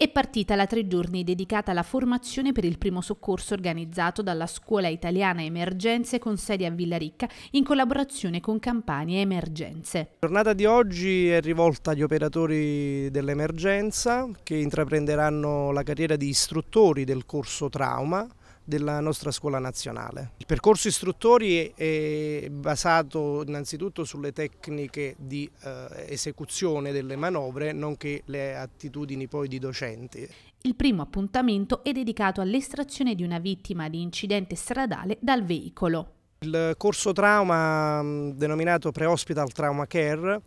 È partita la tre giorni dedicata alla formazione per il primo soccorso organizzato dalla Scuola Italiana Emergenze con sede a Villaricca in collaborazione con Campania Emergenze. La giornata di oggi è rivolta agli operatori dell'emergenza che intraprenderanno la carriera di istruttori del corso trauma della nostra scuola nazionale. Il percorso istruttori è basato innanzitutto sulle tecniche di eh, esecuzione delle manovre, nonché le attitudini poi di docenti. Il primo appuntamento è dedicato all'estrazione di una vittima di incidente stradale dal veicolo. Il corso trauma denominato Pre-Hospital Trauma Care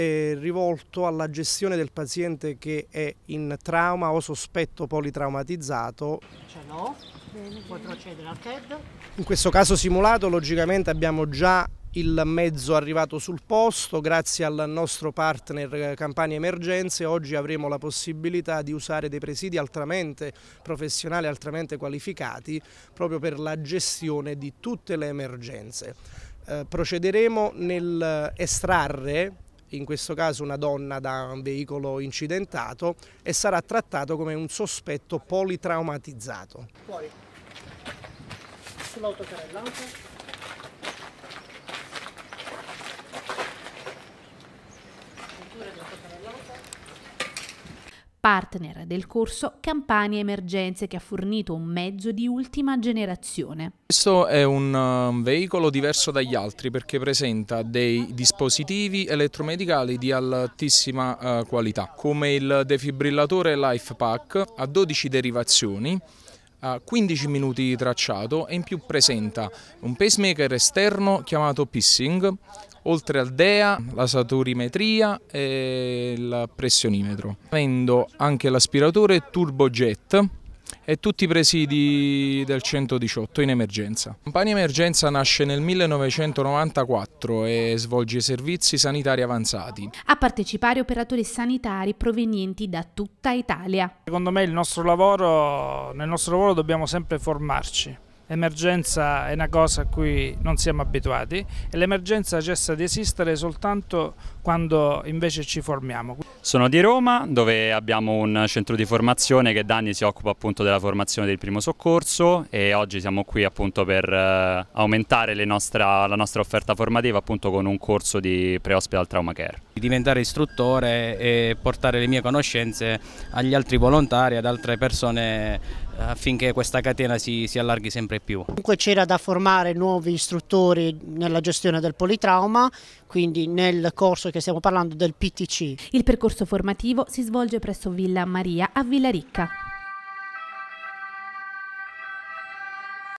eh, rivolto alla gestione del paziente che è in trauma o sospetto politraumatizzato. Ce l'ho, puoi procedere al CAD. In questo caso simulato logicamente abbiamo già il mezzo arrivato sul posto, grazie al nostro partner eh, Campania Emergenze oggi avremo la possibilità di usare dei presidi altamente professionali, altramente qualificati proprio per la gestione di tutte le emergenze. Eh, procederemo nel eh, estrarre in questo caso una donna da un veicolo incidentato e sarà trattato come un sospetto politraumatizzato. Fuori. Sull'autocarrellata. partner del corso Campania Emergenze che ha fornito un mezzo di ultima generazione. Questo è un eh, veicolo diverso dagli altri perché presenta dei dispositivi elettromedicali di altissima eh, qualità come il defibrillatore Life Pack a 12 derivazioni 15 minuti di tracciato e in più presenta un pacemaker esterno chiamato pissing, oltre al DEA, la saturimetria e il pressionimetro, avendo anche l'aspiratore turbojet e tutti i presidi del 118 in emergenza. Campania Emergenza nasce nel 1994 e svolge servizi sanitari avanzati. A partecipare operatori sanitari provenienti da tutta Italia. Secondo me nostro lavoro, nel nostro lavoro dobbiamo sempre formarci L'emergenza è una cosa a cui non siamo abituati e l'emergenza cessa di esistere soltanto quando invece ci formiamo. Sono di Roma dove abbiamo un centro di formazione che da anni si occupa appunto della formazione del primo soccorso e oggi siamo qui appunto per eh, aumentare nostra, la nostra offerta formativa appunto con un corso di pre-hospital trauma care. Diventare istruttore e portare le mie conoscenze agli altri volontari, ad altre persone affinché questa catena si, si allarghi sempre più. Comunque c'era da formare nuovi istruttori nella gestione del politrauma, quindi nel corso che stiamo parlando del PTC. Il percorso formativo si svolge presso Villa Maria a Villa Ricca.